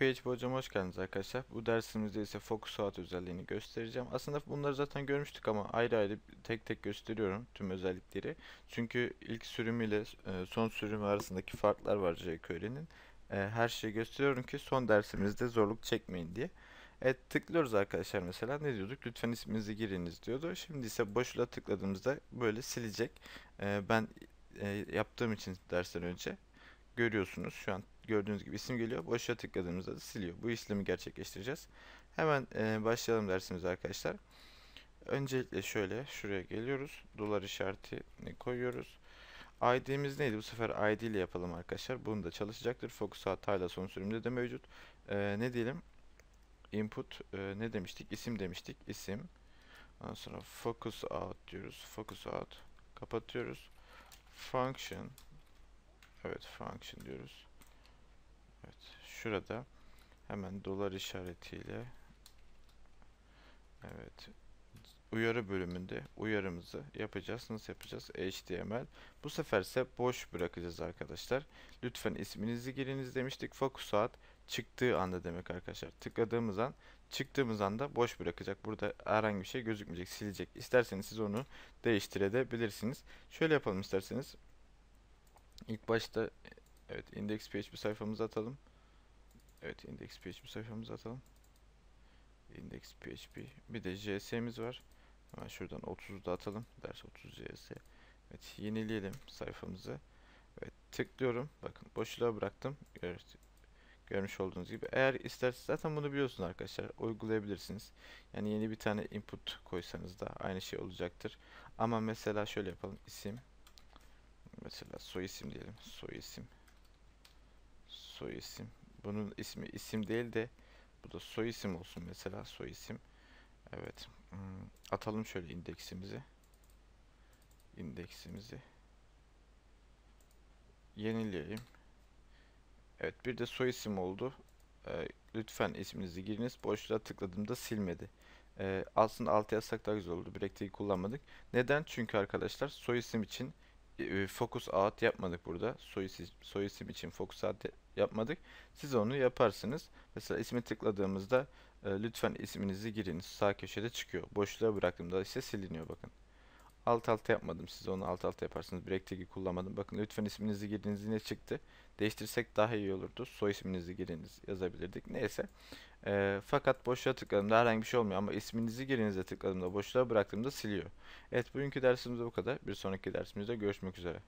PHP hocam hoş geldiniz arkadaşlar. Bu dersimizde ise Focus Saat özelliğini göstereceğim. Aslında bunları zaten görmüştük ama ayrı ayrı tek tek gösteriyorum tüm özellikleri. Çünkü ilk sürüm ile e, son sürüm arasındaki farklar var jQuery'nin. E, her şeyi gösteriyorum ki son dersimizde zorluk çekmeyin diye. Evet tıklıyoruz arkadaşlar mesela ne diyorduk lütfen isminizi giriniz diyordu. Şimdi ise boşluğa tıkladığımızda böyle silecek. E, ben yaptığım için dersten önce görüyorsunuz şu an gördüğünüz gibi isim geliyor. Boşluğa tıkladığımızda da siliyor. Bu işlemi gerçekleştireceğiz. Hemen e, başlayalım dersimiz arkadaşlar. Öncelikle şöyle şuraya geliyoruz. Dolar işaretini e, koyuyoruz. ID'miz neydi? Bu sefer ID ile yapalım arkadaşlar. Bunu da çalışacaktır. Focus hatayla son sürümde de mevcut. E, ne diyelim? Input e, ne demiştik? İsim demiştik. İsim. Ondan sonra focus out diyoruz. Focus out. Kapatıyoruz. Function. Evet function diyoruz. Evet, şurada hemen dolar işaretiyle evet uyarı bölümünde uyarımızı yapacağız. Nasıl yapacağız? HTML. Bu sefer ise boş bırakacağız arkadaşlar. Lütfen isminizi giriniz demiştik. Fokus saat çıktığı anda demek arkadaşlar. Tıkladığımız an çıktığımız anda boş bırakacak. Burada herhangi bir şey gözükmeyecek, silecek. isterseniz siz onu değiştirebilirsiniz. Şöyle yapalım isterseniz. ilk başta Evet index php sayfamızı atalım. Evet index php sayfamızı atalım. Index php bir de js'miz var. Hemen şuradan 30'u da atalım. Ders 30 js. Evet yenileyelim sayfamızı. Evet tıklıyorum. Bakın boşluğa bıraktım. Gör, görmüş olduğunuz gibi. Eğer isterseniz zaten bunu biliyorsunuz arkadaşlar. Uygulayabilirsiniz. Yani yeni bir tane input koysanız da aynı şey olacaktır. Ama mesela şöyle yapalım. isim mesela soy isim diyelim. Soy isim soy isim. Bunun ismi isim değil de bu da soy isim olsun mesela soy isim. Evet. Hmm, atalım şöyle indeksimizi. İndeksimizi yenileyelim. Evet bir de soy isim oldu. Ee, lütfen isminizi giriniz. Boşluğa tıkladığımda silmedi. Ee, aslında altı yazsak daha güzel oldu. Break'teyi kullanmadık. Neden? Çünkü arkadaşlar soy isim için e, focus out yapmadık burada. Soy isim, soy isim için focus out yapmadık. Siz onu yaparsınız. Mesela ismi tıkladığımızda e, lütfen isminizi girin. Sağ köşede çıkıyor. Boşluğa bıraktığımda ise siliniyor bakın. Alt alta yapmadım. Siz onu alt alta yaparsınız. Break tag'i kullanmadım. Bakın lütfen isminizi giriniz yine çıktı. Değiştirsek daha iyi olurdu. Soy isminizi giriniz yazabilirdik. Neyse. E, fakat boşluğa tıkladığımda herhangi bir şey olmuyor. Ama isminizi girinize tıkladığımda boşluğa bıraktığımda siliyor. Evet bugünkü dersimiz de bu kadar. Bir sonraki dersimizde görüşmek üzere.